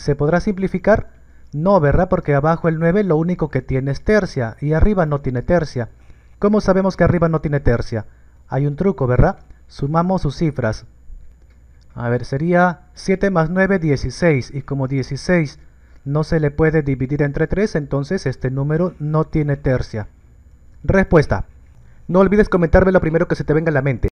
¿Se podrá simplificar? No, ¿verdad? Porque abajo el 9 lo único que tiene es tercia y arriba no tiene tercia. ¿Cómo sabemos que arriba no tiene tercia? Hay un truco, ¿verdad? Sumamos sus cifras. A ver, sería 7 más 9, 16. Y como 16 no se le puede dividir entre 3, entonces este número no tiene tercia. Respuesta. No olvides comentarme lo primero que se te venga a la mente.